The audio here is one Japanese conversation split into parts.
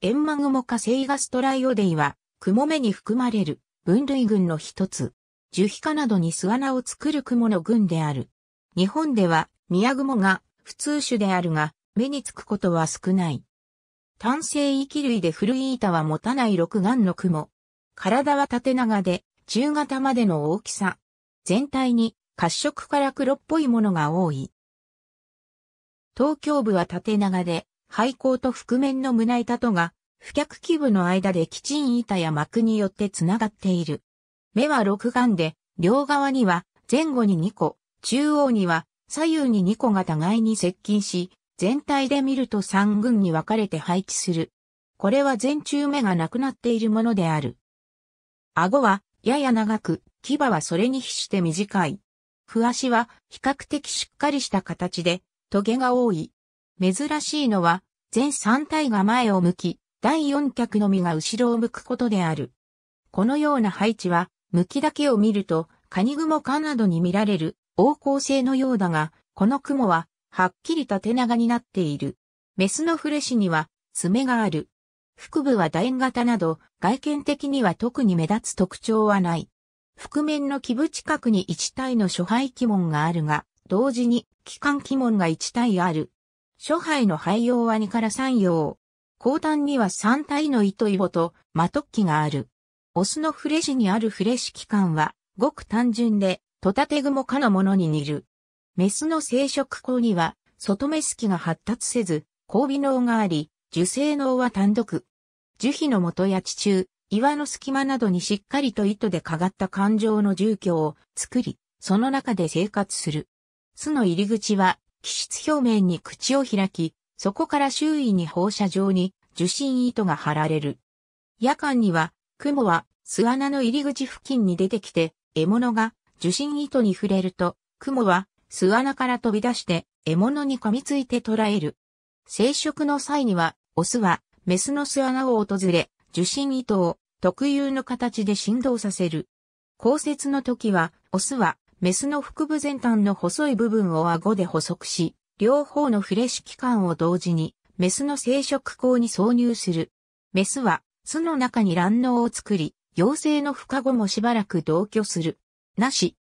エンマグモ化セイガストライオデイは、クモ目に含まれる分類群の一つ。樹皮化などに巣穴を作るクモの群である。日本では、宮雲が普通種であるが、目につくことは少ない。単性域類で古い板は持たない六眼のクモ。体は縦長で、中型までの大きさ。全体に褐色から黒っぽいものが多い。東京部は縦長で、廃校と覆面の胸板とが不脚基部の間で基ん板や膜によってつながっている。目は六眼で、両側には前後に2個、中央には左右に2個が互いに接近し、全体で見ると3群に分かれて配置する。これは全中目がなくなっているものである。顎はやや長く、牙はそれに比して短い。わ足は比較的しっかりした形で、トゲが多い。珍しいのは、全3体が前を向き、第四脚のみが後ろを向くことである。このような配置は、向きだけを見ると、カニグモ科などに見られる、横行性のようだが、この雲は、はっきり縦長になっている。メスのフレシには、爪がある。腹部は楕円型など、外見的には特に目立つ特徴はない。覆面の基部近くに1体の諸肺鬼門があるが、同時に、気管鬼門が1体ある。諸肺の肺葉は2から3葉。後端には3体の糸イボとマトッキがある。オスのフレシにあるフレシ器官は、ごく単純で、トタテグモ科のものに似る。メスの生殖口には、外メス器が発達せず、交尾能があり、受精能は単独。樹皮の元や地中、岩の隙間などにしっかりと糸でかがった環状の住居を作り、その中で生活する。巣の入り口は、気質表面に口を開き、そこから周囲に放射状に受信糸が張られる。夜間には、雲は巣穴の入り口付近に出てきて、獲物が受信糸に触れると、雲は巣穴から飛び出して獲物に噛みついて捕らえる。生殖の際には、オスはメスの巣穴を訪れ、受信糸を特有の形で振動させる。降雪の時は、オスはメスの腹部全端の細い部分を顎で捕捉し、両方のフレッシュ器官を同時に、メスの生殖口に挿入する。メスは、巣の中に卵脳を作り、幼生の孵化後もしばらく同居する。なし。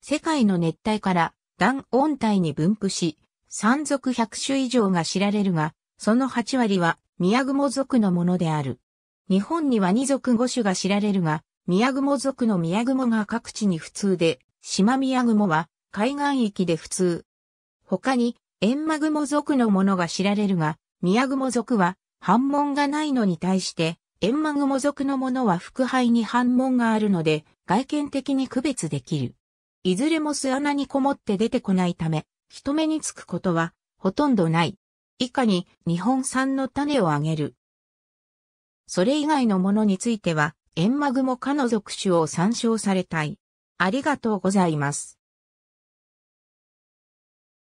世界の熱帯から暖温帯に分布し、山族100種以上が知られるが、その8割は宮雲族のものである。日本には2族5種が知られるが、宮雲族の宮雲が各地に普通で、島宮雲は海岸域で普通。他にエンマグモ族のものが知られるが、ミヤグモ族は反問がないのに対して、エンマグモ族のものは腹肺に反問があるので、外見的に区別できる。いずれも巣穴にこもって出てこないため、人目につくことはほとんどない。以下に日本産の種をあげる。それ以外のものについては、エンマグモ科の属種を参照されたい。ありがとうございます。